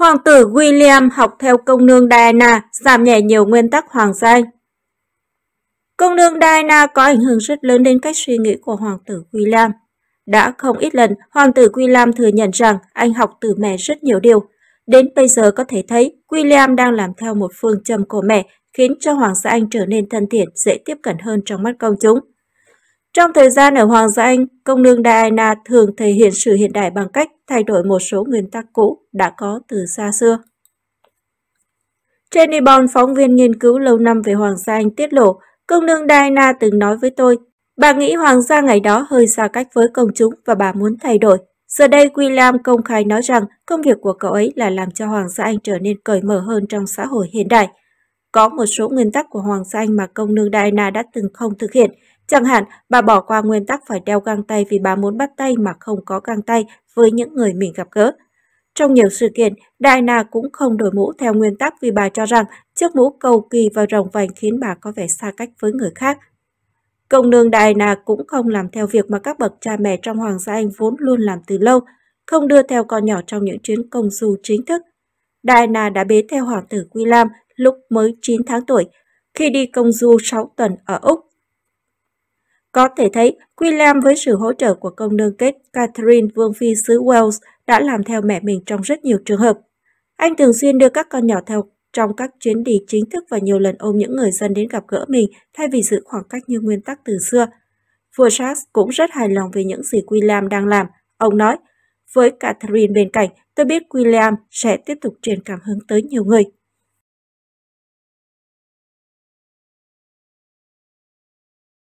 Hoàng tử William học theo công nương Diana, giảm nhẹ nhiều nguyên tắc hoàng gia. Công nương Diana có ảnh hưởng rất lớn đến cách suy nghĩ của hoàng tử William. Đã không ít lần, hoàng tử William thừa nhận rằng anh học từ mẹ rất nhiều điều. Đến bây giờ có thể thấy, William đang làm theo một phương châm của mẹ, khiến cho hoàng gia Anh trở nên thân thiện, dễ tiếp cận hơn trong mắt công chúng. Trong thời gian ở Hoàng gia Anh, công nương Diana thường thể hiện sự hiện đại bằng cách thay đổi một số nguyên tắc cũ đã có từ xa xưa. Trên Ibon, phóng viên nghiên cứu lâu năm về Hoàng gia Anh tiết lộ, công nương Diana từng nói với tôi, bà nghĩ Hoàng gia ngày đó hơi xa cách với công chúng và bà muốn thay đổi. Giờ đây, William công khai nói rằng công việc của cậu ấy là làm cho Hoàng gia Anh trở nên cởi mở hơn trong xã hội hiện đại. Có một số nguyên tắc của Hoàng gia Anh mà công nương Diana đã từng không thực hiện, Chẳng hạn, bà bỏ qua nguyên tắc phải đeo găng tay vì bà muốn bắt tay mà không có găng tay với những người mình gặp gỡ. Trong nhiều sự kiện, Diana cũng không đổi mũ theo nguyên tắc vì bà cho rằng chiếc mũ cầu kỳ và rồng vành khiến bà có vẻ xa cách với người khác. Công nương Diana cũng không làm theo việc mà các bậc cha mẹ trong Hoàng gia Anh vốn luôn làm từ lâu, không đưa theo con nhỏ trong những chuyến công du chính thức. Diana đã bế theo hoàng tử William lúc mới 9 tháng tuổi, khi đi công du 6 tuần ở Úc có thể thấy, William với sự hỗ trợ của công nương kết Catherine Vương Phi xứ Wales đã làm theo mẹ mình trong rất nhiều trường hợp. Anh thường xuyên đưa các con nhỏ theo trong các chuyến đi chính thức và nhiều lần ôm những người dân đến gặp gỡ mình thay vì giữ khoảng cách như nguyên tắc từ xưa. Vua Charles cũng rất hài lòng về những gì William đang làm. Ông nói, với Catherine bên cạnh, tôi biết William sẽ tiếp tục truyền cảm hứng tới nhiều người.